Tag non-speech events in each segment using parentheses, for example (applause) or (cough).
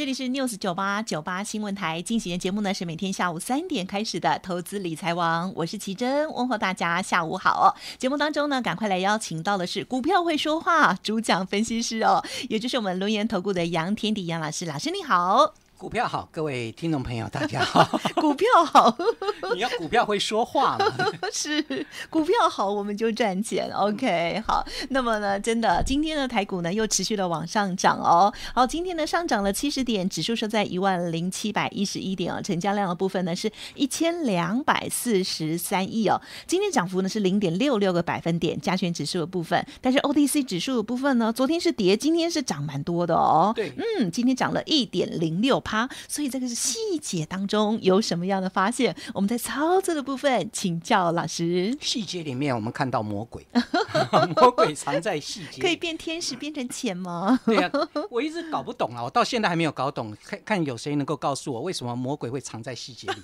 这里是 news 九八九八新闻台，进行的节目呢是每天下午三点开始的投资理财王，我是奇珍，问候大家下午好。节目当中呢，赶快来邀请到的是股票会说话主讲分析师哦，也就是我们轮研投顾的杨天迪杨老师，老师你好。股票好，各位听众朋友，大家好。(laughs) 股票好，(laughs) 你要股票会说话吗？(laughs) 是，股票好，我们就赚钱。OK，好，那么呢，真的，今天的台股呢又持续的往上涨哦。好，今天呢上涨了七十点，指数是在一万零七百一十一点哦，成交量的部分呢是一千两百四十三亿哦。今天涨幅呢是零点六六个百分点，加权指数的部分，但是 OTC 指数的部分呢，昨天是跌，今天是涨蛮多的哦。对，嗯，今天涨了一点零六。好，所以这个是细节当中有什么样的发现？我们在操作的部分请教老师。细节里面，我们看到魔鬼，(laughs) 魔鬼藏在细节。可以变天使，变成钱吗？(laughs) 对呀，我一直搞不懂啊，我到现在还没有搞懂。看看有谁能够告诉我，为什么魔鬼会藏在细节里？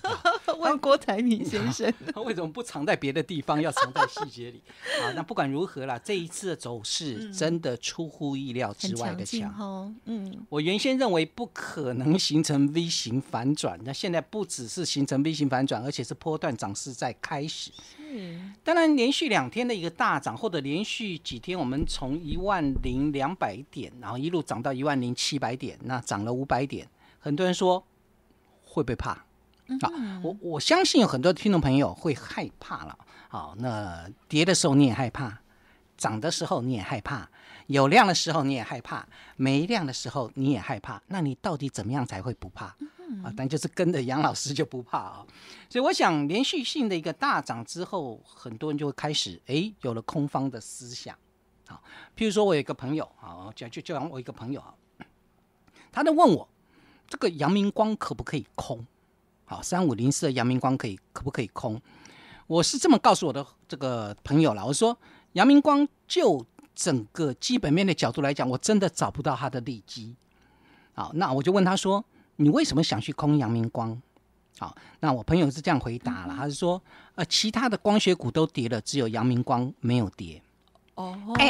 问 (laughs) 郭台铭先生，为什么不藏在别的地方，要藏在细节里？啊，那不管如何啦，这一次的走势真的出乎意料之外的强。嗯，我原先认为不可能行。形成 V 型反转，那现在不只是形成 V 型反转，而且是波段涨势在开始。当然连续两天的一个大涨，或者连续几天，我们从一万零两百点，然后一路涨到一万零七百点，那涨了五百点。很多人说会不会怕？啊，我我相信有很多听众朋友会害怕了。好，那跌的时候你也害怕，涨的时候你也害怕。有量的时候你也害怕，没量的时候你也害怕，那你到底怎么样才会不怕？啊，但就是跟着杨老师就不怕啊。所以我想，连续性的一个大涨之后，很多人就会开始哎，有了空方的思想。好，譬如说我有一个朋友，好，就就讲我一个朋友啊，他在问我这个阳明光可不可以空？好，三五零四的阳明光可以可不可以空？我是这么告诉我的这个朋友了，我说阳明光就。整个基本面的角度来讲，我真的找不到它的利基。好，那我就问他说：“你为什么想去空阳明光？”好，那我朋友是这样回答了，他是说：“呃，其他的光学股都跌了，只有阳明光没有跌。”哦，哎，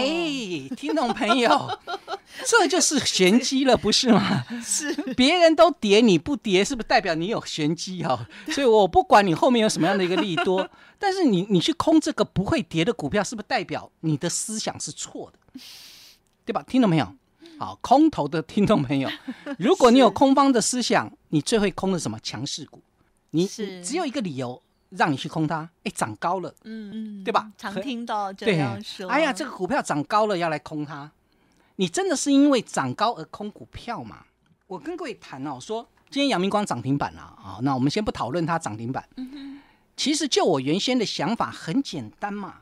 听众朋友。这 (laughs) 就是玄机了，不是吗？是，别人都跌你不跌，是不是代表你有玄机哈？所以我不管你后面有什么样的一个利多，(laughs) 但是你你去空这个不会跌的股票，是不是代表你的思想是错的？对吧？听懂没有？好，空头的听众朋友，(laughs) 如果你有空方的思想，你最会空的什么强势股？你只有一个理由让你去空它，哎，涨高了，嗯嗯，对吧？常听到这样说，哎呀，这个股票涨高了要来空它。你真的是因为涨高而空股票吗？我跟各位谈哦，说今天阳明光涨停板了啊，那我们先不讨论它涨停板。其实就我原先的想法很简单嘛，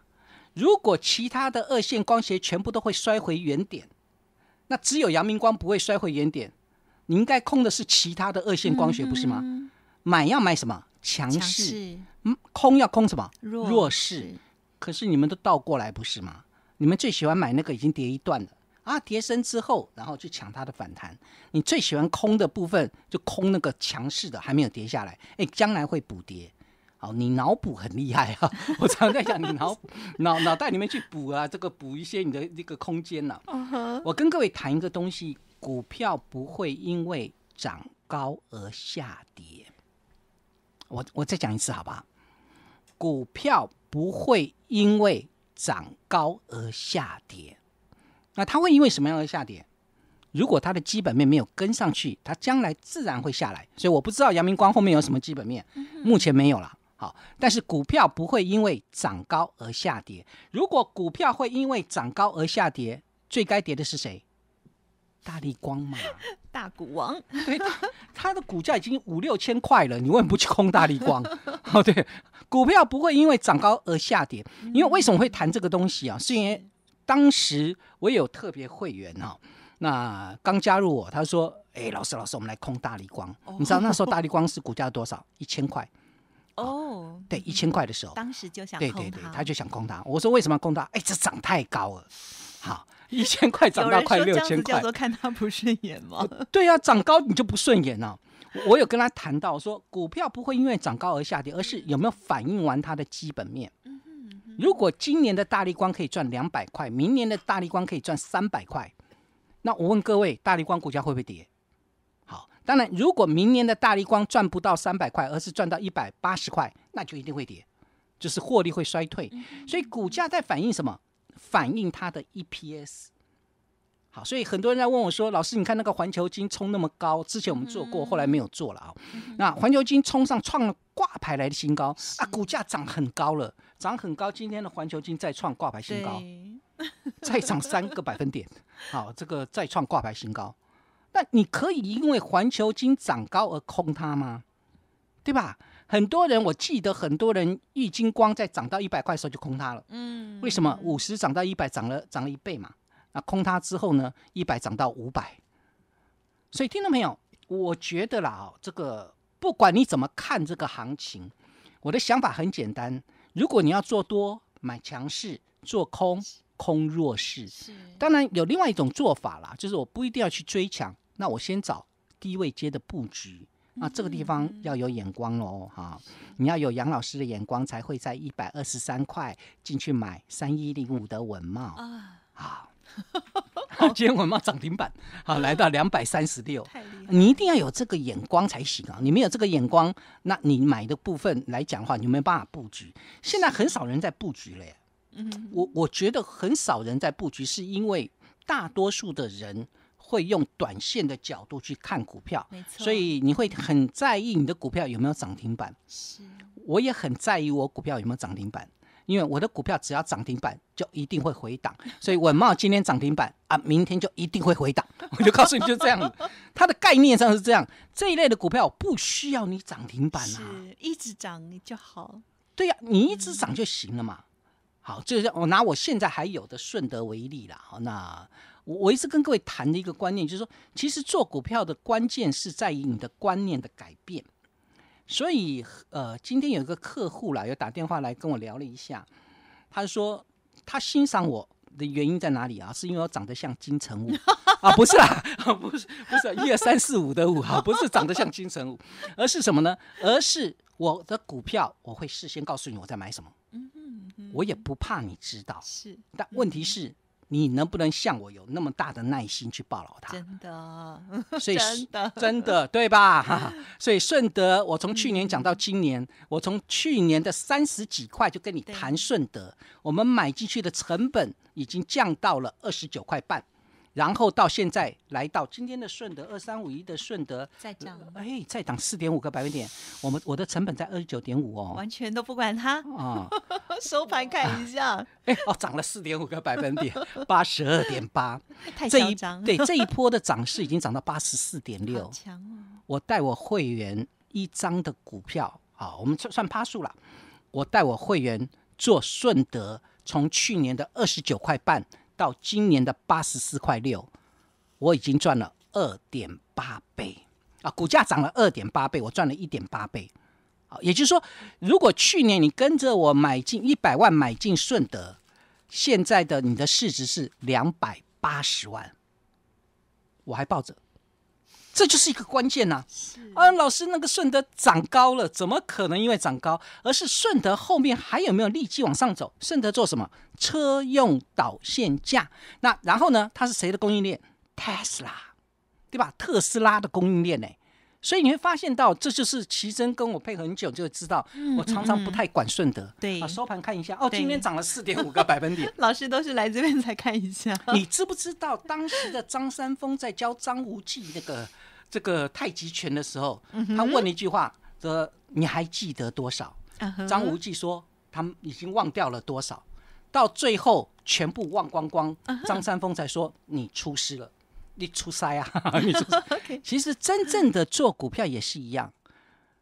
如果其他的二线光学全部都会摔回原点，那只有阳明光不会摔回原点，你应该空的是其他的二线光学，不是吗？买要买什么强势，嗯，空要空什么弱势？可是你们都倒过来不是吗？你们最喜欢买那个已经跌一段了。啊，跌升之后，然后去抢它的反弹。你最喜欢空的部分，就空那个强势的还没有跌下来。哎，将来会补跌。好，你脑补很厉害啊！(laughs) 我常在想，你脑 (laughs) 脑脑袋里面去补啊，这个补一些你的那个空间呐。我跟各位谈一个东西：股票不会因为涨高而下跌。我我再讲一次好不好？股票不会因为涨高而下跌。那它会因为什么样的下跌？如果它的基本面没有跟上去，它将来自然会下来。所以我不知道阳明光后面有什么基本面，目前没有了。好，但是股票不会因为涨高而下跌。如果股票会因为涨高而下跌，最该跌的是谁？大力光嘛？(laughs) 大股王？对，它的股价已经五六千块了，你为什么不去空大力光？(laughs) 哦，对，股票不会因为涨高而下跌，因为为什么会谈这个东西啊？是因为。当时我有特别会员哈，那刚加入我，他说：“哎，老师，老师，我们来空大力光。”你知道那时候大力光是股价多少？一千块。哦，对，一千块的时候。当时就想空对对对，他就想空它。我说：“为什么空它？”哎，这涨太高了。(laughs) 好，一千块涨到快六千块，看他不顺眼吗？对呀，涨高你就不顺眼了。我有跟他谈到说，股票不会因为涨高而下跌，而是有没有反映完它的基本面。如果今年的大力光可以赚两百块，明年的大力光可以赚三百块，那我问各位，大力光股价会不会跌？好，当然，如果明年的大力光赚不到三百块，而是赚到一百八十块，那就一定会跌，就是获利会衰退。所以股价在反映什么？反映它的 EPS。好，所以很多人在问我说：“老师，你看那个环球金冲那么高，之前我们做过，后来没有做了啊。”那环球金冲上创了挂牌来的新高啊，股价涨很高了。涨很高，今天的环球金再创挂牌新高，(laughs) 再涨三个百分点。好，这个再创挂牌新高。那你可以因为环球金涨高而空它吗？对吧？很多人，我记得很多人一金光在涨到一百块的时候就空它了。嗯。为什么五十涨到一百，涨了涨了一倍嘛？那空它之后呢，一百涨到五百。所以听到没有？我觉得啦，哦，这个不管你怎么看这个行情，我的想法很简单。如果你要做多，买强势；做空，空弱势。当然有另外一种做法啦，就是我不一定要去追强，那我先找低位接的布局。那这个地方要有眼光喽，哈！你要有杨老师的眼光，才会在一百二十三块进去买三一零五的文茂啊。好。今天我们涨停板，好，(laughs) 来到两百三十六，你一定要有这个眼光才行啊！你没有这个眼光，那你买的部分来讲的话，你没有办法布局。现在很少人在布局了耶，嗯，我我觉得很少人在布局，是因为大多数的人会用短线的角度去看股票，没错。所以你会很在意你的股票有没有涨停板。是，我也很在意我股票有没有涨停板。因为我的股票只要涨停板就一定会回档，所以稳茂今天涨停板啊，明天就一定会回档。(laughs) 我就告诉你就这样，它的概念上是这样。这一类的股票不需要你涨停板啊，一直涨你就好。对呀，你一直涨就行了嘛。好，就是我拿我现在还有的顺德为例啦。好，那我一直跟各位谈的一个观念就是说，其实做股票的关键是在于你的观念的改变。所以，呃，今天有一个客户啦，有打电话来跟我聊了一下。他说他欣赏我的原因在哪里啊？是因为我长得像金城武 (laughs) 啊？不是啦，不是不是一二三四五的五哈，不是长得像金城武，而是什么呢？而是我的股票，我会事先告诉你我在买什么。嗯嗯嗯，我也不怕你知道。是，但问题是。你能不能像我有那么大的耐心去抱牢它？真的，(laughs) (laughs) 所以真的，对吧？(laughs) 所以顺德，我从去年讲到今年，我从去年的三十几块就跟你谈顺德，我们买进去的成本已经降到了二十九块半。然后到现在来到今天的顺德二三五一的顺德再涨哎，再涨四点五个百分点。我们我的成本在二十九点五哦，完全都不管它啊。(laughs) 收盘看一下，(laughs) 哎哦，涨了四点五个百分点，(laughs) 八十二点八。太嚣张！对这一波的涨势已经涨到八十四点六。强哦！我带我会员一张的股票啊，我们算算趴数了。我带我会员做顺德，从去年的二十九块半。到今年的八十四块六，我已经赚了二点八倍啊！股价涨了二点八倍，我赚了一点八倍。好，也就是说，如果去年你跟着我买进一百万买进顺德，现在的你的市值是两百八十万，我还抱着。这就是一个关键呐！啊，老师，那个顺德长高了，怎么可能因为长高？而是顺德后面还有没有立即往上走？顺德做什么？车用导线架。那然后呢？它是谁的供应链？t e s l a 对吧？特斯拉的供应链呢？所以你会发现到，这就是奇珍跟我配合很久就知道，我常常不太管顺德。对，啊，收盘看一下，哦，今天涨了四点五个百分点。(laughs) 老师都是来这边才看一下。你知不知道当时的张三丰在教张无忌那个？这个太极拳的时候，他问一句话：“说你还记得多少？”张无忌说：“他们已经忘掉了多少？”到最后全部忘光光，张三丰才说：“你出师了，你出塞啊！” (laughs) (laughs) 你说，其实真正的做股票也是一样，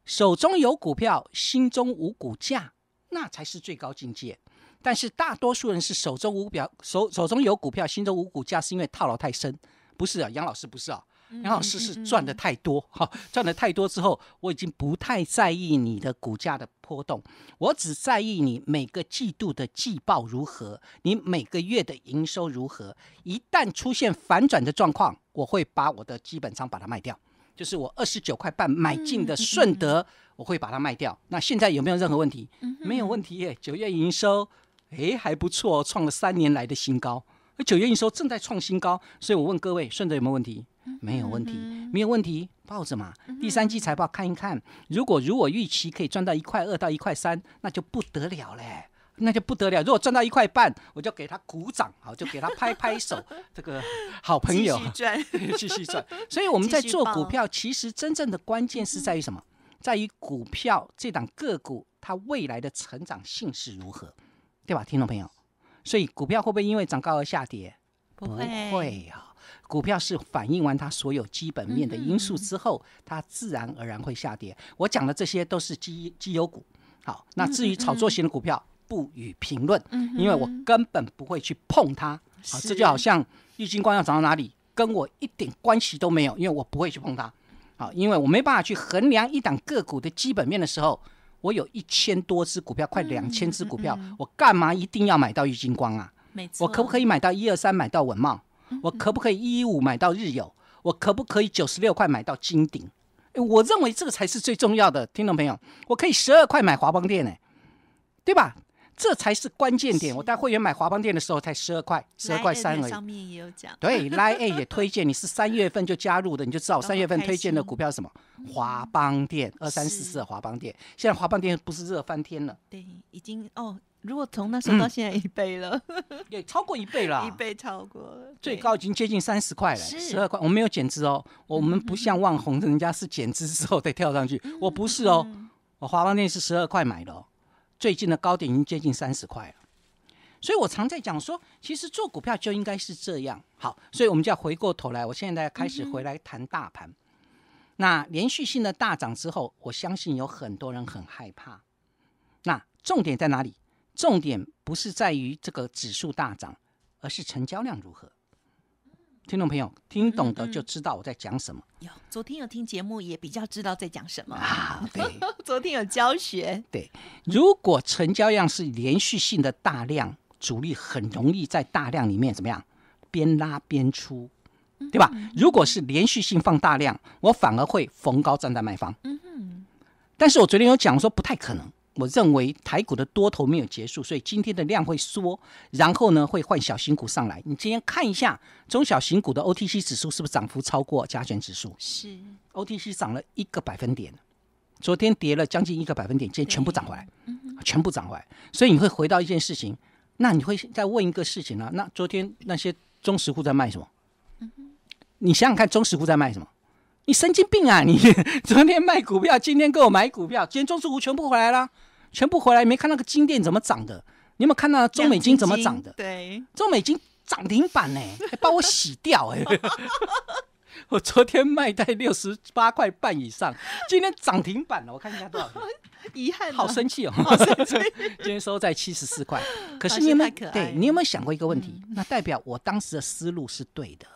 手中有股票，心中无股价，那才是最高境界。但是大多数人是手中无表，手手中有股票，心中无股价，是因为套牢太深。不是啊，杨老师不是啊。然后是是赚的太多哈，赚的太多之后，我已经不太在意你的股价的波动，我只在意你每个季度的季报如何，你每个月的营收如何。一旦出现反转的状况，我会把我的基本仓把它卖掉，就是我二十九块半买进的顺德，我会把它卖掉。那现在有没有任何问题？没有问题耶。九月营收，哎还不错，创了三年来的新高。九月营收正在创新高，所以我问各位顺德有没有问题？没有问题，没有问题，抱着嘛。第三季财报看一看，如果如果预期可以赚到一块二到一块三，那就不得了嘞，那就不得了。如果赚到一块半，我就给他鼓掌，好，就给他拍拍手。这个好朋友，继续赚，(laughs) 继续赚。所以我们在做股票，其实真正的关键是在于什么？在于股票这档个股它未来的成长性是如何，对吧？听众朋友。所以股票会不会因为涨高而下跌？不会啊，股票是反映完它所有基本面的因素之后，它自然而然会下跌。我讲的这些都是基基优股，好，那至于炒作型的股票不予评论，因为我根本不会去碰它。好，这就好像郁金光要涨到哪里，跟我一点关系都没有，因为我不会去碰它。好，因为我没办法去衡量一档个股的基本面的时候。我有一千多只股票，快两千只股票，我干嘛一定要买到郁金光啊？我可不可以买到一二三买到文茂？我可不可以一一五买到日友？我可不可以九十六块买到金鼎？我认为这个才是最重要的，听懂没有？我可以十二块买华邦电呢，对吧？这才是关键点。我带会员买华邦电的时候才十二块，十二块三而已。上面也有讲。对，Line 也推荐。你是三月份就加入的，你就知道 (laughs) 三月份推荐的股票是什么？华邦电，二三四四的华邦电。现在华邦电不是热翻天了？对，已经哦。如果从那时候到现在一倍了，对，(laughs) 超过一倍了，(laughs) 一倍超过。最高已经接近三十块了，十二块。我没有减资哦，我们不像万红，人家是减资之后再跳上去。我不是哦，我华邦电是十二块买的。哦。最近的高点已经接近三十块了，所以我常在讲说，其实做股票就应该是这样。好，所以我们就要回过头来，我现在开始回来谈大盘。那连续性的大涨之后，我相信有很多人很害怕。那重点在哪里？重点不是在于这个指数大涨，而是成交量如何。听众朋友，听懂的就知道我在讲什么。有昨天有听节目，也比较知道在讲什么啊。对，(laughs) 昨天有教学。对，如果成交量是连续性的大量，主力很容易在大量里面怎么样？边拉边出，对吧？如果是连续性放大量，我反而会逢高站在卖方。嗯哼，但是我昨天有讲说不太可能。我认为台股的多头没有结束，所以今天的量会缩，然后呢会换小型股上来。你今天看一下中小型股的 OTC 指数是不是涨幅超过加权指数？是，OTC 涨了一个百分点，昨天跌了将近一个百分点，今天全部涨回来，全部涨回来。所以你会回到一件事情，那你会再问一个事情啊？那昨天那些中实户在卖什么？你想想看，中实户在卖什么？你神经病啊！你 (laughs) 昨天卖股票，今天给我买股票，今天中字股全部回来了，全部回来，没看那个金店怎么涨的？你有没有看到中美金怎么涨的？对，中美金涨停板呢，还帮我洗掉哎！(laughs) 我昨天卖在六十八块半以上，今天涨停板了，我看一下多少？遗憾，好生气哦！(laughs) 今天收在七十四块。可有没有对你有没有想过一个问题？那代表我当时的思路是对的。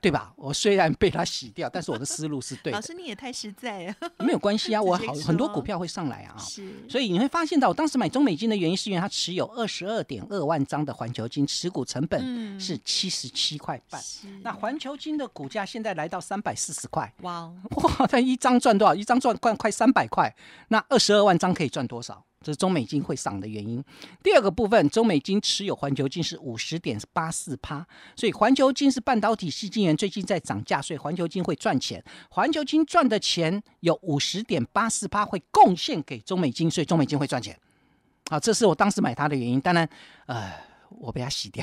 对吧？我虽然被他洗掉，但是我的思路是对。(laughs) 老师你也太实在了。(laughs) 没有关系啊，我好很多股票会上来啊。是，所以你会发现到，我当时买中美金的原因是，因为它持有二十二点二万张的环球金，持股成本是七十七块半。是。那环球金的股价现在来到三百四十块。哇。哇，它一张赚多少？一张赚快快三百块。那二十二万张可以赚多少？这是中美金会涨的原因。第二个部分，中美金持有环球金是五十点八四趴，所以环球金是半导体系金元最近在涨价，所以环球金会赚钱。环球金赚的钱有五十点八四趴会贡献给中美金，所以中美金会赚钱。好，这是我当时买它的原因。当然，呃，我被它洗掉，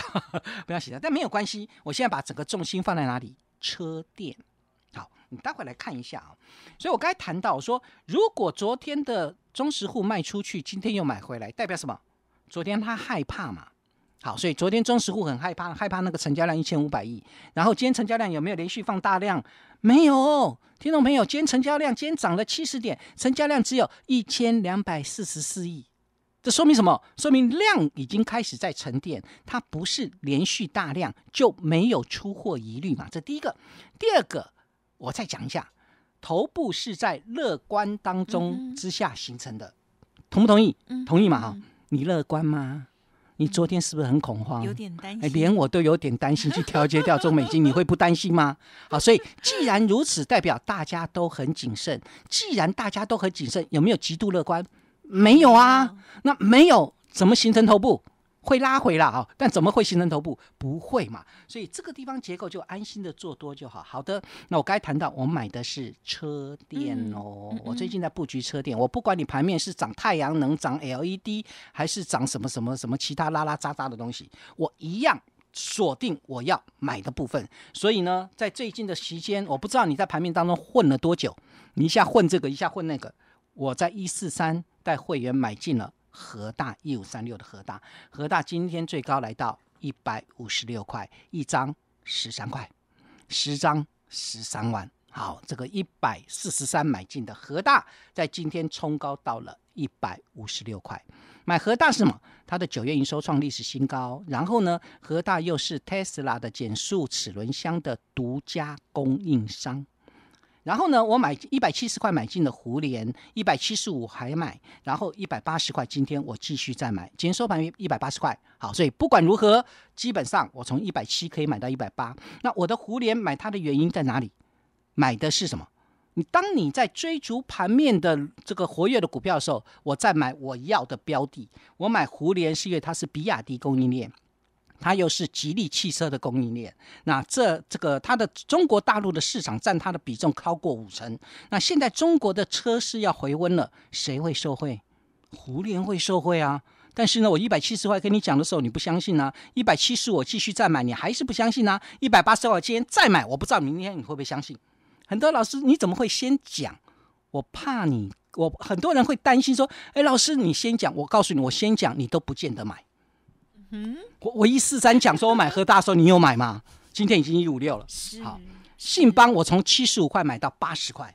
不 (laughs) 要洗掉，但没有关系。我现在把整个重心放在哪里？车电。你待会来看一下啊，所以我刚才谈到，说如果昨天的中实户卖出去，今天又买回来，代表什么？昨天他害怕嘛？好，所以昨天中实户很害怕，害怕那个成交量一千五百亿，然后今天成交量有没有连续放大量？没有，听众朋友，今天成交量今天涨了七十点，成交量只有一千两百四十四亿，这说明什么？说明量已经开始在沉淀，它不是连续大量就没有出货疑虑嘛？这第一个，第二个。我再讲一下，头部是在乐观当中之下形成的，同不同意？同意嘛？哈，你乐观吗？你昨天是不是很恐慌？有点担心，连我都有点担心。去调节掉中美金，你会不担心吗？(laughs) 好，所以既然如此，代表大家都很谨慎。既然大家都很谨慎，有没有极度乐观？没有啊，那没有怎么形成头部？会拉回了啊，但怎么会形成头部？不会嘛，所以这个地方结构就安心的做多就好。好的，那我该谈到我买的是车电哦。我最近在布局车电，我不管你盘面是涨太阳能、涨 LED 还是涨什么什么什么其他拉拉渣渣的东西，我一样锁定我要买的部分。所以呢，在最近的时间，我不知道你在盘面当中混了多久，你一下混这个，一下混那个，我在一四三带会员买进了。和大一五三六的和大，和大今天最高来到一百五十六块一张，十三块，十张十三万。好，这个一百四十三买进的和大，在今天冲高到了一百五十六块。买和大是什么？它的九月营收创历史新高。然后呢，和大又是特斯拉的减速齿轮箱的独家供应商。然后呢，我买一百七十块买进的胡连，一百七十五还买，然后一百八十块，今天我继续再买，今天收盘一百八十块，好，所以不管如何，基本上我从一百七可以买到一百八。那我的胡连买它的原因在哪里？买的是什么？你当你在追逐盘面的这个活跃的股票的时候，我再买我要的标的，我买胡连是因为它是比亚迪供应链。它又是吉利汽车的供应链，那这这个它的中国大陆的市场占它的比重超过五成。那现在中国的车市要回温了，谁会受惠？胡连会受惠啊！但是呢，我一百七十块跟你讲的时候，你不相信呢？一百七十我继续再买，你还是不相信呢？一百八十块今天再买，我不知道明天你会不会相信？很多老师你怎么会先讲？我怕你，我很多人会担心说，哎，老师你先讲，我告诉你，我先讲你都不见得买。嗯，我我一四三讲说，我买喝大时候，你有买吗？今天已经一五六了。是，信邦我从七十五块买到八十块，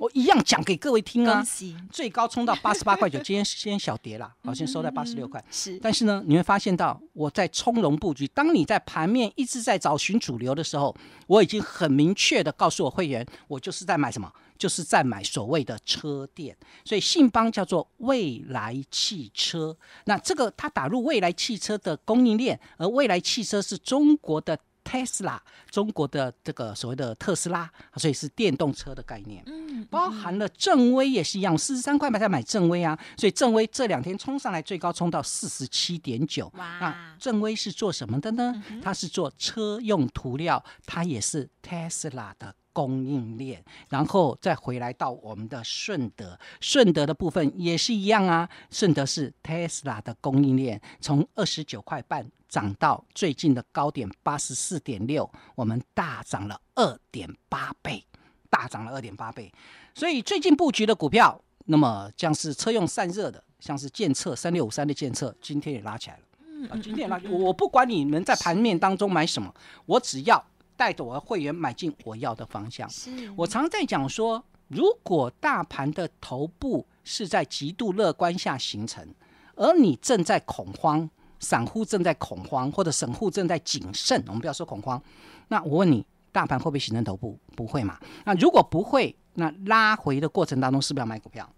我一样讲给各位听啊。最高冲到八十八块九，今天 (laughs) 今天小跌了，好像收在八十六块。是，但是呢，你会发现到我在从容布局。当你在盘面一直在找寻主流的时候，我已经很明确的告诉我会员，我就是在买什么。就是在买所谓的车店，所以信邦叫做未来汽车。那这个它打入未来汽车的供应链，而未来汽车是中国的。特斯拉，中国的这个所谓的特斯拉，所以是电动车的概念，嗯，包含了正威也是一样，四十三块买它买正威啊，所以正威这两天冲上来，最高冲到四十七点九，哇，正威是做什么的呢？它是做车用涂料，它也是特斯拉的供应链，然后再回来到我们的顺德，顺德的部分也是一样啊，顺德是特斯拉的供应链，从二十九块半。涨到最近的高点八十四点六，我们大涨了二点八倍，大涨了二点八倍。所以最近布局的股票，那么像是车用散热的，像是建测三六五三的建测，今天也拉起来了。啊，今天拉。我不管你们在盘面当中买什么，我只要带着我的会员买进我要的方向。我常在讲说，如果大盘的头部是在极度乐观下形成，而你正在恐慌。散户正在恐慌，或者散户正在谨慎。我们不要说恐慌。那我问你，大盘会不会形成头部？不会嘛？那如果不会，那拉回的过程当中，是不是要买股票？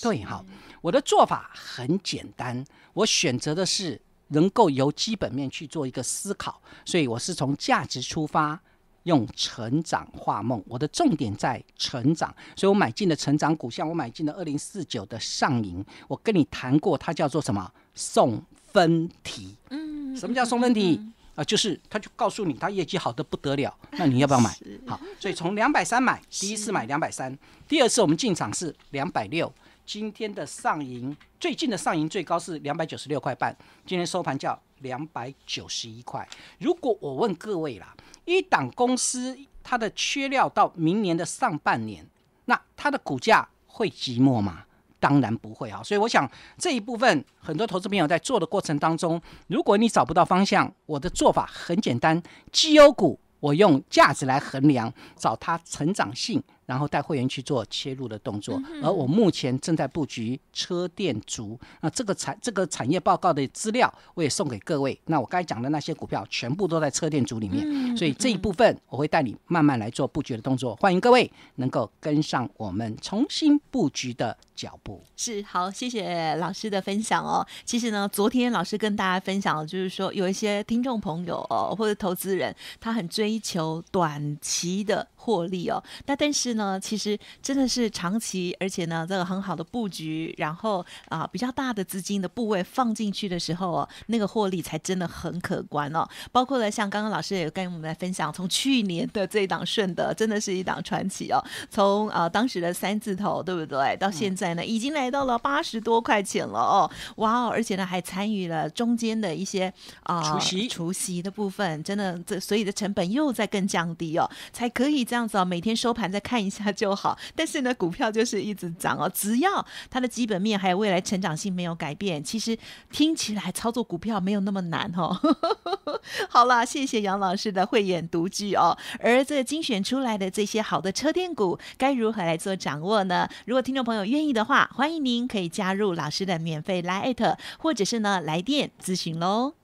对哈，我的做法很简单，我选择的是能够由基本面去做一个思考，所以我是从价值出发，用成长画梦。我的重点在成长，所以我买进的成长股，像我买进的二零四九的上银，我跟你谈过，它叫做什么？送分题。嗯，什么叫送分题啊？就是他就告诉你他业绩好的不得了，那你要不要买？好，所以从两百三买，第一次买两百三，第二次我们进场是两百六，今天的上银最近的上银最高是两百九十六块半，今天收盘叫两百九十一块。如果我问各位啦，一档公司它的缺料到明年的上半年，那它的股价会寂寞吗？当然不会啊，所以我想这一部分很多投资朋友在做的过程当中，如果你找不到方向，我的做法很简单，绩优股我用价值来衡量，找它成长性。然后带会员去做切入的动作，而我目前正在布局车电族，那这个产这个产业报告的资料，我也送给各位。那我刚才讲的那些股票，全部都在车电族里面。所以这一部分，我会带你慢慢来做布局的动作。欢迎各位能够跟上我们重新布局的脚步。是好，谢谢老师的分享哦。其实呢，昨天老师跟大家分享，就是说有一些听众朋友哦，或者投资人，他很追求短期的获利哦，那但是。呢，其实真的是长期，而且呢，这个很好的布局，然后啊，比较大的资金的部位放进去的时候哦，那个获利才真的很可观哦。包括了像刚刚老师也跟我们来分享，从去年的这一档顺德，真的是一档传奇哦。从啊当时的三字头，对不对？到现在呢，已经来到了八十多块钱了哦，哇哦！而且呢，还参与了中间的一些啊除夕除夕的部分，真的这所以的成本又在更降低哦，才可以这样子哦，每天收盘再看。一下就好，但是呢，股票就是一直涨哦。只要它的基本面还有未来成长性没有改变，其实听起来操作股票没有那么难哦。(laughs) 好啦，谢谢杨老师的慧眼独具哦。而这精选出来的这些好的车电股，该如何来做掌握呢？如果听众朋友愿意的话，欢迎您可以加入老师的免费来艾特，或者是呢来电咨询喽。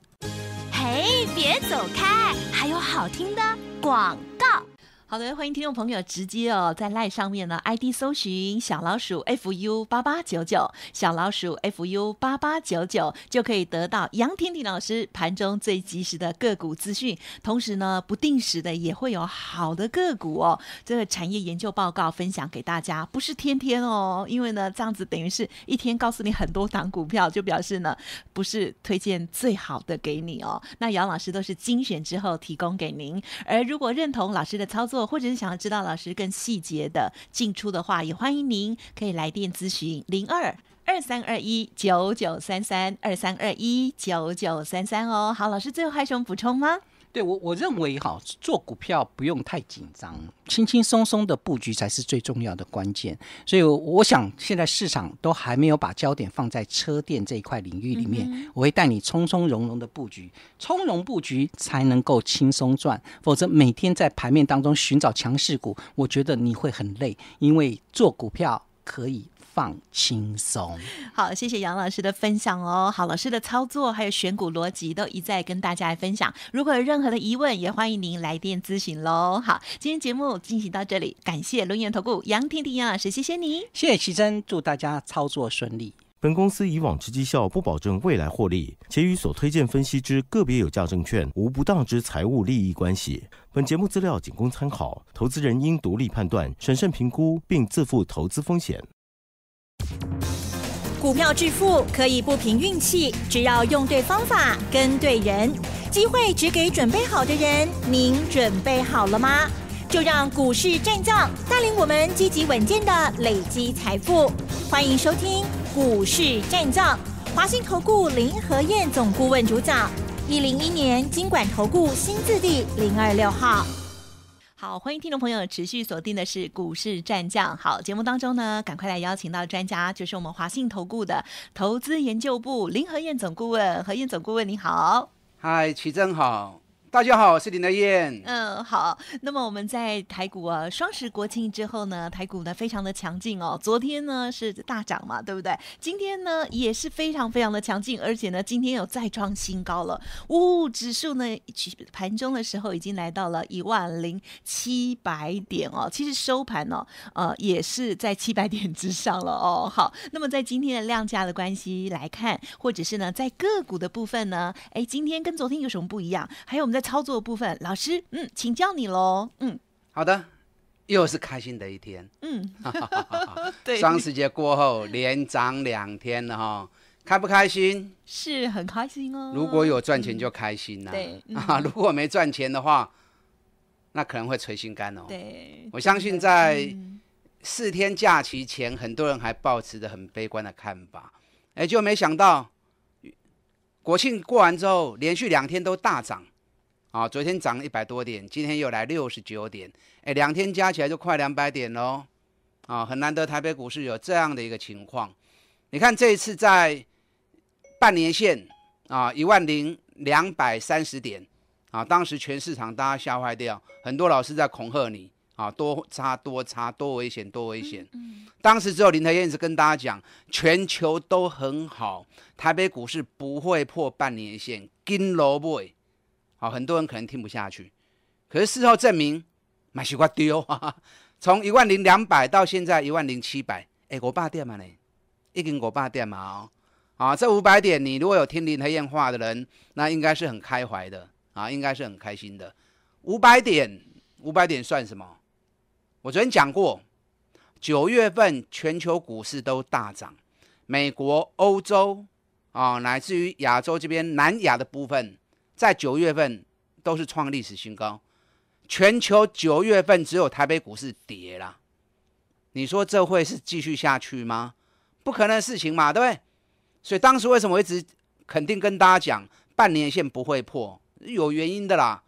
嘿，别走开，还有好听的广告。好的，欢迎听众朋友直接哦，在赖上面呢，ID 搜寻小老鼠 fu 八八九九，小老鼠 fu 八八九九就可以得到杨婷婷老师盘中最及时的个股资讯，同时呢，不定时的也会有好的个股哦，这个产业研究报告分享给大家，不是天天哦，因为呢，这样子等于是一天告诉你很多档股票，就表示呢，不是推荐最好的给你哦。那杨老师都是精选之后提供给您，而如果认同老师的操作。或者是想要知道老师更细节的进出的话，也欢迎您可以来电咨询零二二三二一九九三三二三二一九九三三哦。好，老师最后还有什么补充吗？对我我认为哈，做股票不用太紧张，轻轻松松的布局才是最重要的关键。所以，我想现在市场都还没有把焦点放在车电这一块领域里面，我会带你从容容的布局，从容布局才能够轻松赚。否则，每天在盘面当中寻找强势股，我觉得你会很累，因为做股票可以。放轻松，好，谢谢杨老师的分享哦。好，老师的操作还有选股逻辑都一再跟大家来分享。如果有任何的疑问，也欢迎您来电咨询喽。好，今天节目进行到这里，感谢龙岩投顾杨婷婷杨老师，谢谢你，谢谢徐珍，祝大家操作顺利。本公司以往之绩效不保证未来获利，且与所推荐分析之个别有价证券无不当之财务利益关系。本节目资料仅供参考，投资人应独立判断、审慎评估，并自负投资风险。股票致富可以不凭运气，只要用对方法、跟对人，机会只给准备好的人。您准备好了吗？就让股市战将带领我们积极稳健的累积财富。欢迎收听《股市战将》，华兴投顾林和燕总顾问主长，一零一年经管投顾新字第零二六号。好，欢迎听众朋友持续锁定的是股市战将。好，节目当中呢，赶快来邀请到专家就是我们华信投顾的投资研究部林和燕总顾问。和燕总顾问，你好，嗨，曲正好。大家好，我是林德燕。嗯，好。那么我们在台股啊，双十国庆之后呢，台股呢非常的强劲哦。昨天呢是大涨嘛，对不对？今天呢也是非常非常的强劲，而且呢今天有再创新高了。呜，指数呢盘中的时候已经来到了一万零七百点哦。其实收盘呢，呃也是在七百点之上了哦。好，那么在今天的量价的关系来看，或者是呢在个股的部分呢，哎，今天跟昨天有什么不一样？还有我们在操作部分，老师，嗯，请教你喽，嗯，好的，又是开心的一天，嗯，(laughs) 对，双十节过后连涨两天了哈，开不开心？是很开心哦，如果有赚钱就开心了，对，啊，(laughs) 如果没赚钱的话，那可能会垂心肝哦，对，我相信在四天假期前，很多人还保持着很悲观的看法，哎，就没想到国庆过完之后，连续两天都大涨。啊，昨天涨了一百多点，今天又来六十九点，哎，两天加起来就快两百点喽，啊，很难得台北股市有这样的一个情况。你看这一次在半年线啊一万零两百三十点啊，当时全市场大家吓坏掉，很多老师在恐吓你啊，多差多差多危险多危险。嗯。当时只有林台燕是跟大家讲，全球都很好，台北股市不会破半年线，金楼不会。好，很多人可能听不下去，可是事后证明，买西瓜丢啊！(laughs) 从一万零两百到现在一万零七百，哎，我爸店嘛呢？一根我爸店嘛哦！啊，这五百点，你如果有听林和燕话的人，那应该是很开怀的啊，应该是很开心的。五百点，五百点算什么？我昨天讲过，九月份全球股市都大涨，美国、欧洲啊，乃至于亚洲这边南亚的部分。在九月份都是创历史新高，全球九月份只有台北股市跌啦。你说这会是继续下去吗？不可能的事情嘛，对不对？所以当时为什么一直肯定跟大家讲半年线不会破？有原因的啦。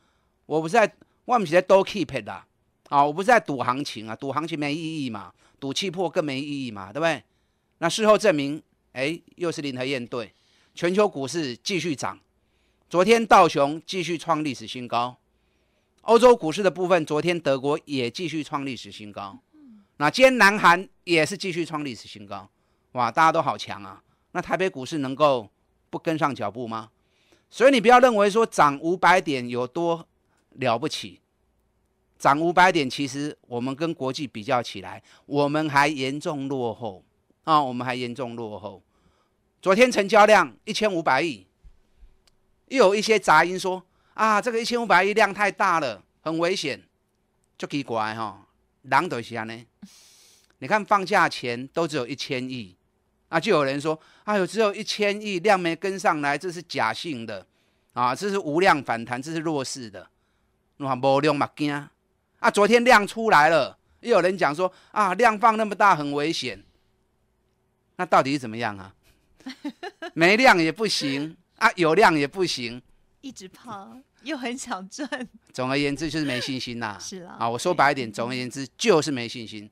我不是在外面在都 keep 的，啊，我不是在赌行情啊，赌行情没意义嘛，赌气破更没意义嘛，对不对？那事后证明，哎，又是林和燕对，全球股市继续涨。昨天道琼继续创历史新高，欧洲股市的部分，昨天德国也继续创历史新高。那今天南韩也是继续创历史新高，哇，大家都好强啊！那台北股市能够不跟上脚步吗？所以你不要认为说涨五百点有多了不起，涨五百点其实我们跟国际比较起来，我们还严重落后啊，我们还严重落后。昨天成交量一千五百亿。又有一些杂音说：“啊，这个一千五百亿量太大了，很危险，就奇怪哈，人都是安呢？你看放假前都只有一千亿，啊，就有人说：‘哎呦，只有一千亿量没跟上来，这是假性的啊，这是无量反弹，这是弱势的。’哇，无量嘛惊啊！啊，昨天量出来了，又有人讲说：‘啊，量放那么大很危险。’那到底是怎么样啊？(laughs) 没量也不行。”啊，有量也不行，一直抛 (laughs) 又很想赚。总而言之就是没信心啦。(laughs) 是啊，啊我说白一点，总而言之就是没信心。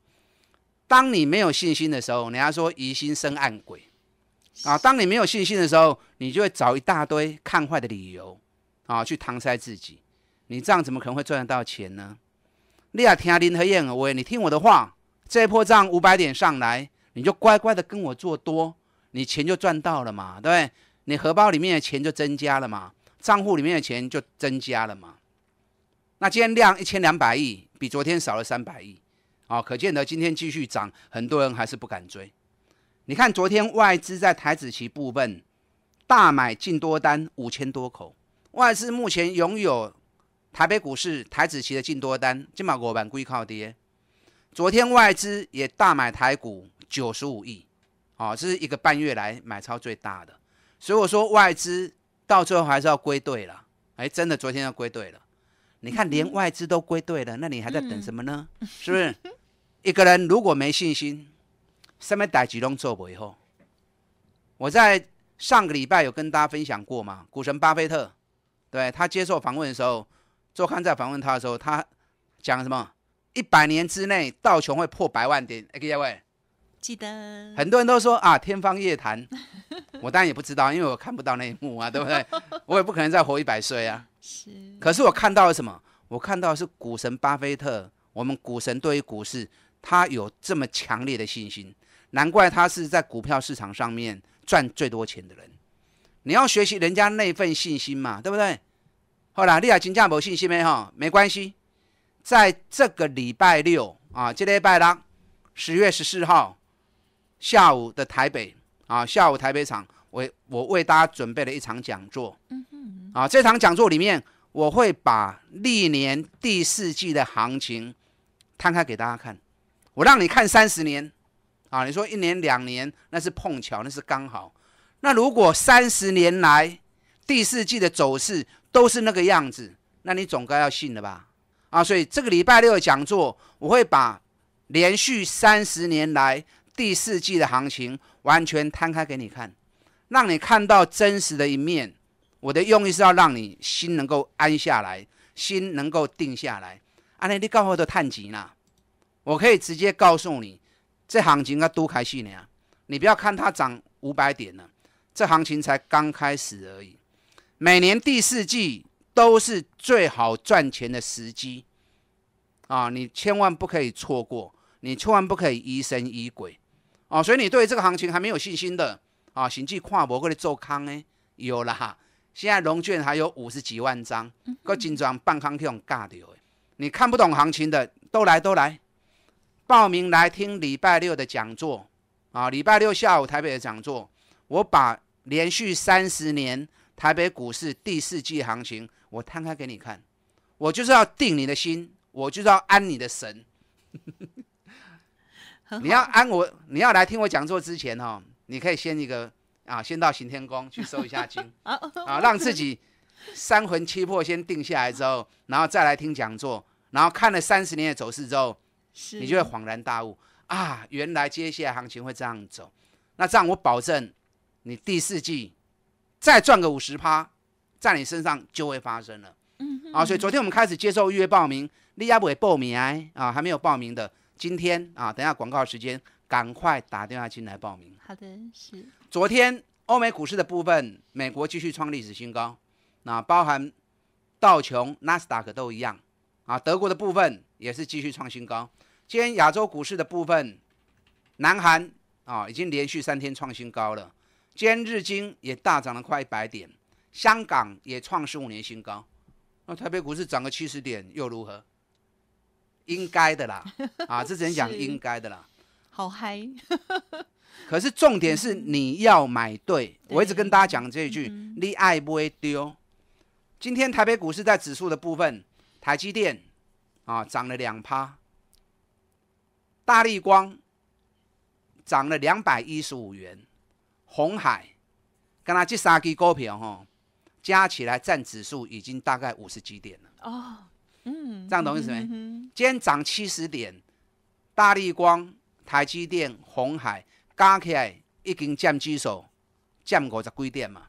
当你没有信心的时候，人家说疑心生暗鬼啊。当你没有信心的时候，你就会找一大堆看坏的理由啊去搪塞自己。你这样怎么可能会赚得到钱呢？你要听林和燕尔威，你听我的话，这一波涨五百点上来，你就乖乖的跟我做多，你钱就赚到了嘛，对不对？你荷包里面的钱就增加了嘛，账户里面的钱就增加了嘛。那今天量一千两百亿，比昨天少了三百亿，哦，可见得今天继续涨，很多人还是不敢追。你看昨天外资在台子期部分大买进多单五千多口，外资目前拥有台北股市台子期的进多单，今马国版归靠跌，昨天外资也大买台股九十五亿，哦，这是一个半月来买超最大的。所以我说外资到最后还是要归队了，哎，真的，昨天要归队了。你看，连外资都归队了，那你还在等什么呢？是不是？一个人如果没信心，什么台基拢做以后，我在上个礼拜有跟大家分享过嘛，股神巴菲特，对他接受访问的时候，周刊在访问他的时候，他讲什么？一百年之内，道琼会破百万点。哎，各位。记得很多人都说啊，天方夜谭。(laughs) 我当然也不知道，因为我看不到那一幕啊，对不对？(laughs) 我也不可能再活一百岁啊。是。可是我看到了什么？我看到是股神巴菲特，我们股神对于股市，他有这么强烈的信心，难怪他是在股票市场上面赚最多钱的人。你要学习人家那份信心嘛，对不对？后来利海金家没信心没有？没关系，在这个礼拜六啊，这礼拜啦，十月十四号。下午的台北啊，下午台北场，我我为大家准备了一场讲座。嗯嗯嗯。啊，这场讲座里面，我会把历年第四季的行情摊开给大家看。我让你看三十年，啊，你说一年两年那是碰巧，那是刚好。那如果三十年来第四季的走势都是那个样子，那你总该要信了吧？啊，所以这个礼拜六的讲座，我会把连续三十年来。第四季的行情完全摊开给你看，让你看到真实的一面。我的用意是要让你心能够安下来，心能够定下来。安内，你刚好都叹气啦，我可以直接告诉你，这行情该多开始呢。你不要看它涨五百点了，这行情才刚开始而已。每年第四季都是最好赚钱的时机啊！你千万不可以错过，你千万不可以疑神疑鬼。哦，所以你对这个行情还没有信心的啊？行去跨博过来做康呢，有了哈。现在龙卷还有五十几万张，个金装半康这种尬的你看不懂行情的，都来都来，报名来听礼拜六的讲座啊！礼拜六下午台北的讲座，我把连续三十年台北股市第四季行情我摊开给你看，我就是要定你的心，我就要安你的神。你要按我，你要来听我讲座之前哦，你可以先一个啊，先到行天宫去收一下经 (laughs) 啊，让自己三魂七魄先定下来之后，然后再来听讲座，然后看了三十年的走势之后，你就会恍然大悟啊，原来接下来行情会这样走，那这样我保证，你第四季再赚个五十趴，在你身上就会发生了，嗯，啊，所以昨天我们开始接受预约报名，你要不也报名哎啊，还没有报名的。今天啊，等下广告时间，赶快打电话进来报名。好的，是昨天欧美股市的部分，美国继续创历史新高，那包含道琼、纳斯达克都一样啊。德国的部分也是继续创新高。今天亚洲股市的部分，南韩啊已经连续三天创新高了。今天日经也大涨了快一百点，香港也创十五年新高。那台北股市涨个七十点又如何？应该的啦，(laughs) 啊，只能讲应该的啦，好嗨，(laughs) 可是重点是你要买对，我一直跟大家讲这一句，你爱不会丢。今天台北股市在指数的部分，台积电啊涨了两趴，大立光涨了两百一十五元，红海，跟它这三支股票哈，加起来占指数已经大概五十几点了，哦，嗯，这样懂意思没？今天涨七十点，大力光、台积电、红海加起来已经占指手，占五十几点嘛，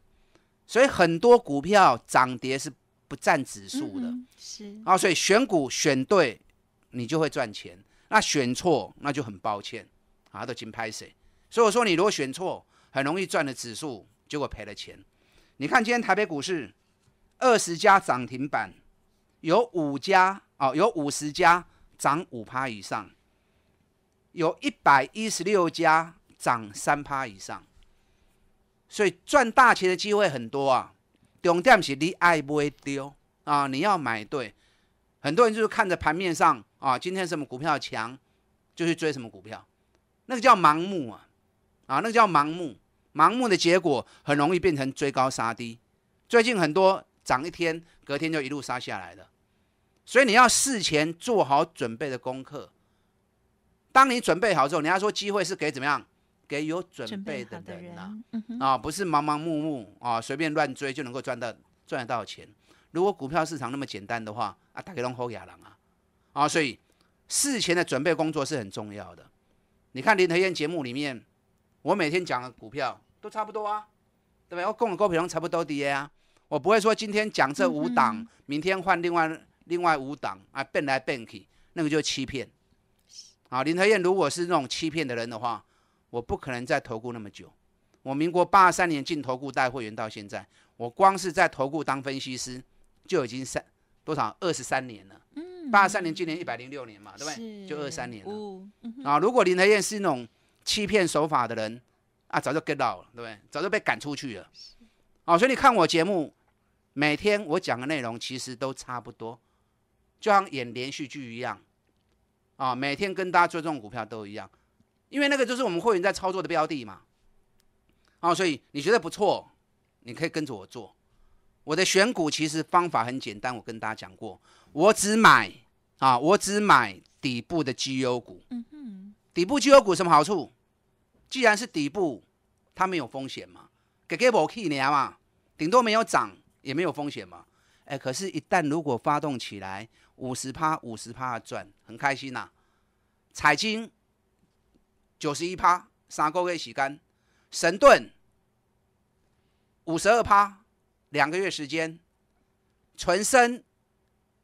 所以很多股票涨跌是不占指数的，是啊，所以选股选对你就会赚钱，那选错那就很抱歉啊，都进拍死。所以我说，你如果选错，很容易赚了指数，结果赔了钱。你看今天台北股市二十家涨停板，有五家。哦，有五十家涨五趴以上，有一百一十六家涨三趴以上，所以赚大钱的机会很多啊。重点是你爱不会丢啊，你要买对。很多人就是看着盘面上啊，今天什么股票强，就去追什么股票，那个叫盲目啊，啊，那个叫盲目。盲目的结果很容易变成追高杀低。最近很多涨一天，隔天就一路杀下来了。所以你要事前做好准备的功课。当你准备好之后，你要说机会是给怎么样？给有准备的人啊，啊不是忙忙碌碌啊随便乱追就能够赚到赚得到钱。如果股票市场那么简单的话啊，打开龙好亚郎啊啊，所以事前的准备工作是很重要的。你看林和燕节目里面，我每天讲的股票都差不多啊，对不对？我跟我高品龙差不多跌啊，我不会说今天讲这五档，明天换另外。另外五档啊变来变去，那个就是欺骗。啊，林和燕如果是那种欺骗的人的话，我不可能在投顾那么久。我民国八三年进投顾带会员到现在，我光是在投顾当分析师就已经三多少二十三年了。嗯，八三年今年一百零六年嘛，对不对？就二三年了。啊，如果林和燕是那种欺骗手法的人啊，早就 get 到了，对不对？早就被赶出去了。啊，所以你看我节目，每天我讲的内容其实都差不多。就像演连续剧一样，啊，每天跟大家做这种股票都一样，因为那个就是我们会员在操作的标的嘛，啊，所以你觉得不错，你可以跟着我做。我的选股其实方法很简单，我跟大家讲过，我只买啊，我只买底部的绩优股。嗯哼，底部绩优股什么好处？既然是底部，它没有风险嘛，给给我 key 你啊嘛，顶多没有涨，也没有风险嘛。哎，可是，一旦如果发动起来，五十趴，五十趴赚，很开心啦！彩金九十一趴，三个月洗干。神盾五十二趴，两个月时间；纯生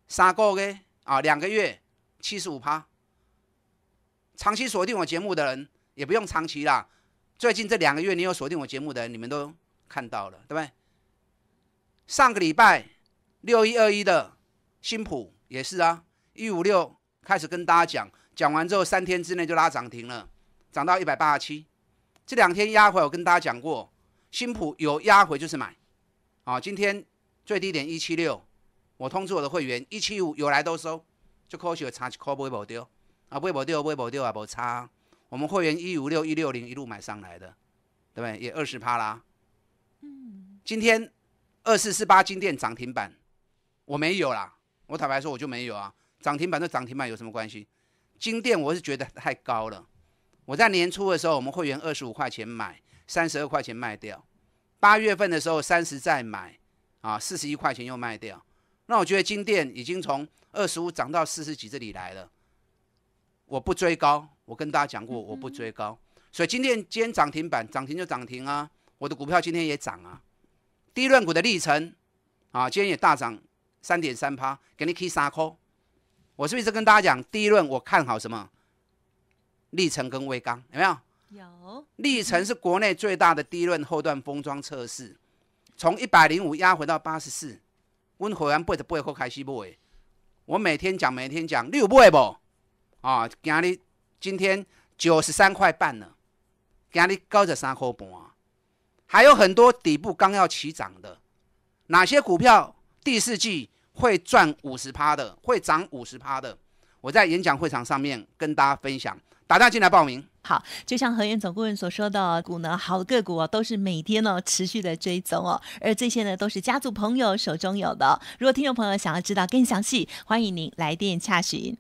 三个月啊，两个月七十五趴。长期锁定我节目的人也不用长期啦。最近这两个月，你有锁定我节目的，人，你们都看到了，对不对？上个礼拜六一二一的新普。也是啊，一五六开始跟大家讲，讲完之后三天之内就拉涨停了，涨到一百八十七。这两天压回，我跟大家讲过，新普有压回就是买啊。今天最低点一七六，我通知我的会员一七五有来都收，就科学差就亏不会保丢啊，不会保丢不会保丢啊，不差。我们会员一五六一六零一路买上来的，对不对？也二十趴啦。嗯，今天二四四八金店涨停板我没有啦。我坦白说，我就没有啊。涨停板就涨停板有什么关系？金店我是觉得太高了。我在年初的时候，我们会员二十五块钱买，三十二块钱卖掉。八月份的时候三十再买，啊，四十一块钱又卖掉。那我觉得金店已经从二十五涨到四十几这里来了。我不追高，我跟大家讲过，我不追高。所以今天今天涨停板涨停就涨停啊。我的股票今天也涨啊。低转股的历程啊，今天也大涨。三点三趴，给你 K 三颗。我是不是跟大家讲，第一轮我看好什么？历程跟威刚有没有？有。历程是国内最大的第一轮后段封装测试，从一百零五压回到八十四。温火完不得不会开西部我每天讲每天讲有倍不？啊，今日今天九十三块半呢，今日高着三块半。还有很多底部刚要起涨的，哪些股票？第四季。会赚五十趴的，会涨五十趴的。我在演讲会场上面跟大家分享，大家进来报名。好，就像何元总顾问所说的，股呢好个股啊，都是每天呢持续的追踪哦，而这些呢都是家族朋友手中有的。如果听众朋友想要知道更详细，欢迎您来电洽询。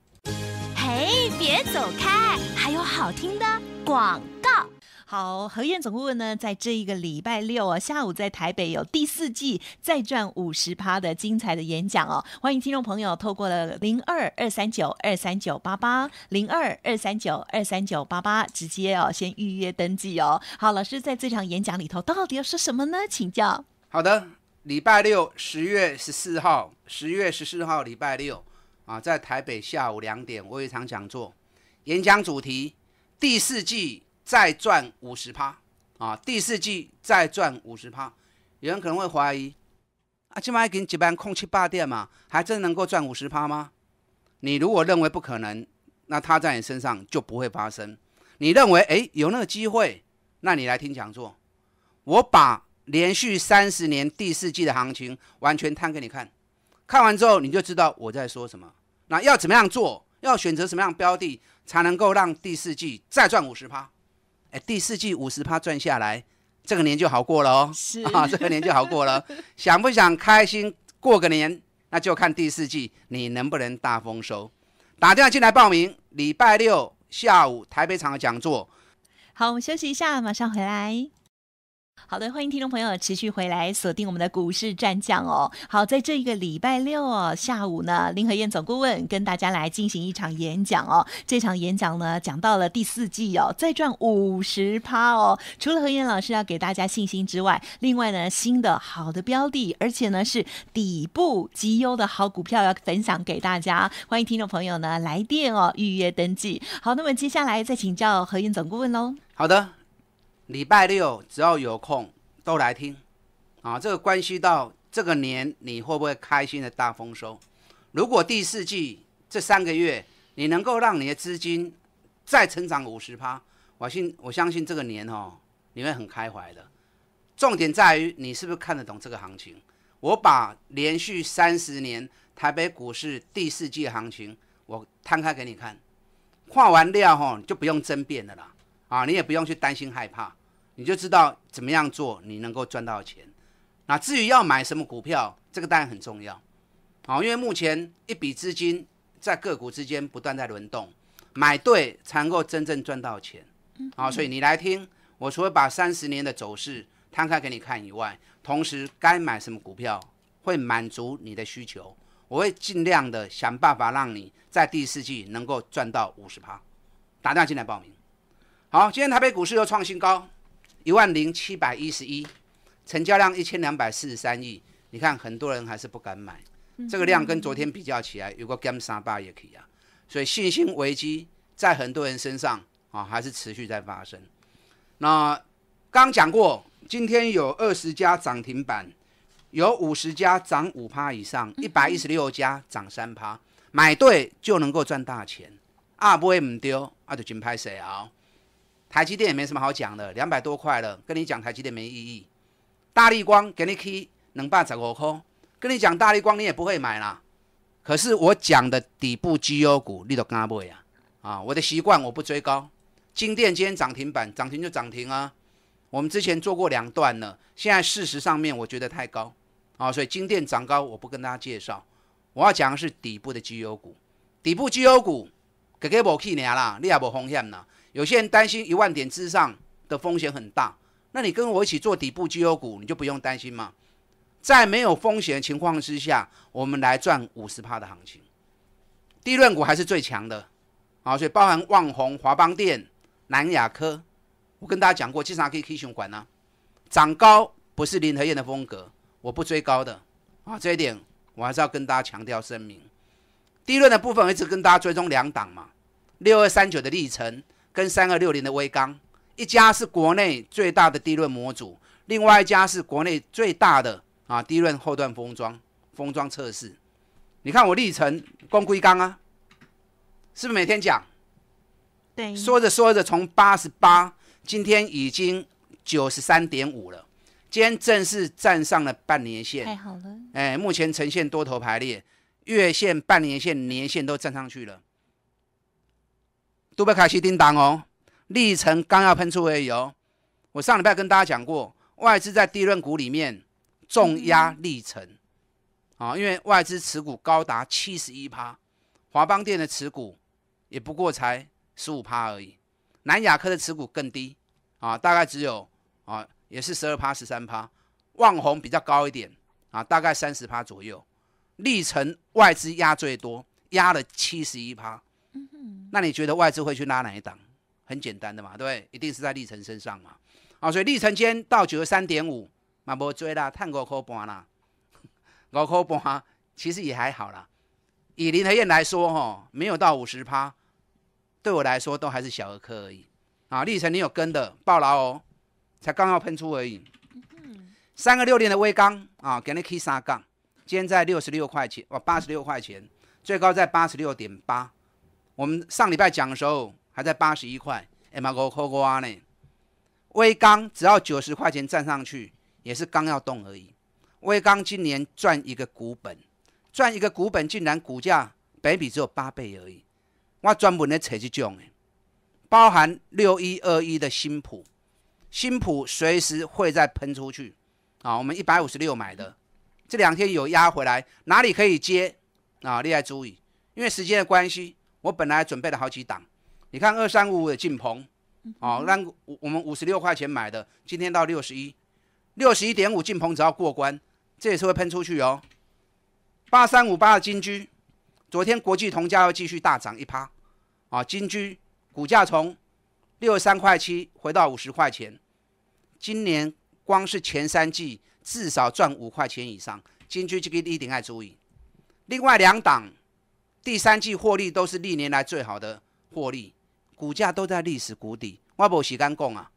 嘿，别走开，还有好听的广告。好，何燕总顾问呢，在这一个礼拜六啊，下午在台北有第四季再赚五十趴的精彩的演讲哦。欢迎听众朋友透过了零二二三九二三九八八零二二三九二三九八八直接哦，先预约登记哦。好，老师在这场演讲里头到底要说什么呢？请教。好的，礼拜六十月十四号，十月十四号礼拜六啊，在台北下午两点，一场讲座演讲主题第四季。再赚五十趴啊！第四季再赚五十趴，有人可能会怀疑：啊，鸡妈给你几班空气霸店嘛？还真能够赚五十趴吗？你如果认为不可能，那它在你身上就不会发生。你认为哎有那个机会，那你来听讲座，我把连续三十年第四季的行情完全摊给你看，看完之后你就知道我在说什么。那要怎么样做？要选择什么样标的才能够让第四季再赚五十趴？哎，第四季五十趴赚下来，这个年就好过了哦。是啊，这个年就好过了。(laughs) 想不想开心过个年？那就看第四季你能不能大丰收。打电话进来报名，礼拜六下午台北场的讲座。好，我们休息一下，马上回来。好的，欢迎听众朋友持续回来锁定我们的股市战将哦。好，在这一个礼拜六哦下午呢，林和燕总顾问跟大家来进行一场演讲哦。这场演讲呢，讲到了第四季哦，再赚五十趴哦。除了何燕老师要给大家信心之外，另外呢，新的好的标的，而且呢是底部绩优的好股票要分享给大家。欢迎听众朋友呢来电哦，预约登记。好，那么接下来再请教何燕总顾问喽。好的。礼拜六只要有空都来听，啊，这个关系到这个年你会不会开心的大丰收。如果第四季这三个月你能够让你的资金再成长五十趴，我信我相信这个年哦你会很开怀的。重点在于你是不是看得懂这个行情。我把连续三十年台北股市第四季行情我摊开给你看，画完料吼就不用争辩的啦，啊，你也不用去担心害怕。你就知道怎么样做，你能够赚到钱。那至于要买什么股票，这个当然很重要好，因为目前一笔资金在个股之间不断在轮动，买对才能够真正赚到钱好，所以你来听我，除了把三十年的走势摊开给你看以外，同时该买什么股票会满足你的需求，我会尽量的想办法让你在第四季能够赚到五十趴。打电话进来报名。好，今天台北股市又创新高。一万零七百一十一，成交量一千两百四十三亿。你看，很多人还是不敢买，这个量跟昨天比较起来，有个 game 三八也可以啊。所以信心危机在很多人身上啊，还是持续在发生。那刚讲过，今天有二十家涨停板，有五十家涨五趴以上，一百一十六家涨三趴，买对就能够赚大钱啊，不会唔丢啊，就金牌蛇啊。台积电也没什么好讲的，两百多块了，跟你讲台积电没意义。大立光给你 key 能办怎个空？跟你讲大立光你也不会买啦。可是我讲的底部绩优股，你都敢买啊？啊，我的习惯我不追高。金店今天涨停板，涨停就涨停啊。我们之前做过两段了，现在事实上面我觉得太高啊，所以金店涨高我不跟大家介绍。我要讲的是底部的绩优股，底部绩优股，这个无去你啦，你也无风险啦。有些人担心一万点之上的风险很大，那你跟我一起做底部绩优股，你就不用担心嘛。在没有风险情况之下，我们来赚五十趴的行情。低论股还是最强的啊，所以包含旺宏、华邦电、南亚科，我跟大家讲过，经常可以可以管呢。涨高不是林和燕的风格，我不追高的啊，这一点我还是要跟大家强调声明。低论的部分我一直跟大家追踪两档嘛，六二三九的历程。跟三二六零的微刚一家是国内最大的低润模组，另外一家是国内最大的啊低润后段封装封装测试。你看我历程光硅钢啊，是不是每天讲？对，说着说着从八十八，今天已经九十三点五了，今天正式站上了半年线，太好了！哎，目前呈现多头排列，月线、半年线、年线都站上去了。杜贝凯西丁当哦，力程刚要喷出而已哦。我上礼拜跟大家讲过，外资在低润股里面重压力程啊，因为外资持股高达七十一趴，华邦电的持股也不过才十五趴而已，南亚科的持股更低啊，大概只有啊也是十二趴十三趴，旺宏比较高一点啊，大概三十趴左右，力程外资压最多，压了七十一趴。那你觉得外资会去拉哪一档？很简单的嘛，对不对？一定是在立成身上嘛。啊，所以立成间到九十三点五，嘛不追啦，探五块半啦，(laughs) 五块半其实也还好啦。以林和燕来说，吼，没有到五十趴，对我来说都还是小儿科而已。啊，立成你有跟的，爆了哦，才刚要喷出而已。三个六年的微刚啊，给你 K 三杠，天在六十六块钱，哇，八十六块钱，最高在八十六点八。我们上礼拜讲的时候还在八十一块，哎妈个，扣啊呢？威刚只要九十块钱站上去，也是刚要动而已。威刚今年赚一个股本，赚一个股本，竟然股价倍比只有八倍而已。我专门来扯这种的，包含六一二一的新普，新普随时会再喷出去啊！我们一百五十六买的，这两天有压回来，哪里可以接啊？厉害注意，因为时间的关系。我本来准备了好几档，你看二三五五的进棚，哦，让我们五十六块钱买的，今天到六十一，六十一点五进棚只要过关，这也是会喷出去哦。八三五八的金居，昨天国际铜价要继续大涨一趴，啊，金居股价从六十三块七回到五十块钱，今年光是前三季至少赚五块钱以上，金居这个一定要注意。另外两档。第三季获利都是历年来最好的获利，股价都在历史谷底。我不洗干供啊，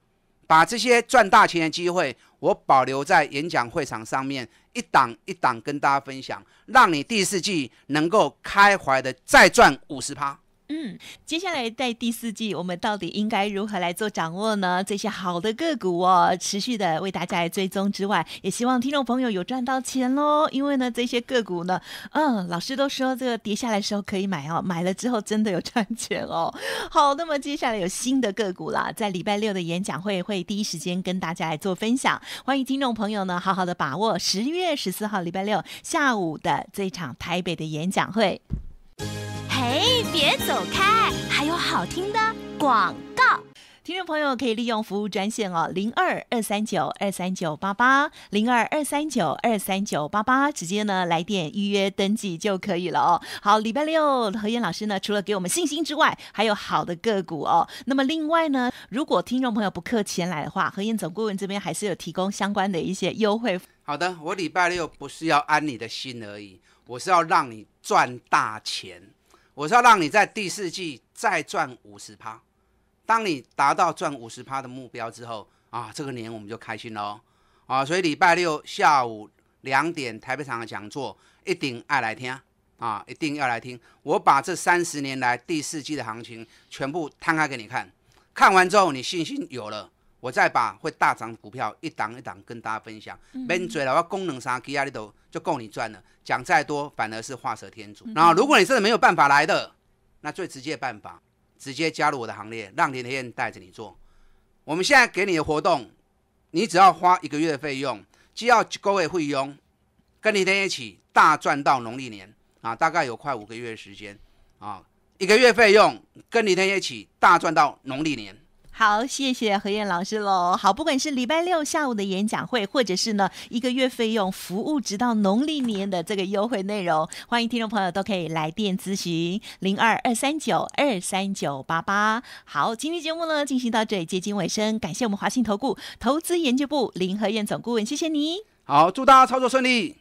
把这些赚大钱的机会，我保留在演讲会场上面一档一档跟大家分享，让你第四季能够开怀的再赚五十趴。嗯，接下来在第四季，我们到底应该如何来做掌握呢？这些好的个股哦，持续的为大家来追踪之外，也希望听众朋友有赚到钱喽。因为呢，这些个股呢，嗯，老师都说这个跌下来时候可以买哦，买了之后真的有赚钱哦。(laughs) 好，那么接下来有新的个股了，在礼拜六的演讲会会第一时间跟大家来做分享，欢迎听众朋友呢好好的把握十月十四号礼拜六下午的这场台北的演讲会。哎，别走开！还有好听的广告，听众朋友可以利用服务专线哦，零二二三九二三九八八，零二二三九二三九八八，直接呢来电预约登记就可以了哦。好，礼拜六何燕老师呢，除了给我们信心之外，还有好的个股哦。那么另外呢，如果听众朋友不客前来的话，何燕总顾问这边还是有提供相关的一些优惠。好的，我礼拜六不是要安你的心而已，我是要让你赚大钱。我是要让你在第四季再赚五十趴。当你达到赚五十趴的目标之后，啊，这个年我们就开心喽，啊，所以礼拜六下午两点台北场的讲座一定爱来听，啊，一定要来听。我把这三十年来第四季的行情全部摊开给你看，看完之后你信心有了。我再把会大涨股票一档一档跟大家分享，没嘴了，我功能上加里头就够你赚了。讲再多反而是画蛇添足。然后如果你真的没有办法来的，那最直接的办法，直接加入我的行列，让林天带着你做。我们现在给你的活动，你只要花一个月的费用，既要各位费用，跟林天一起大赚到农历年啊，大概有快五个月的时间啊，一个月费用跟林天一起大赚到农历年。好，谢谢何燕老师喽。好，不管是礼拜六下午的演讲会，或者是呢一个月费用服务直到农历年的这个优惠内容，欢迎听众朋友都可以来电咨询零二二三九二三九八八。好，今天节目呢进行到这里，接近尾声。感谢我们华信投顾投资研究部林何燕总顾问，谢谢你。好，祝大家操作顺利。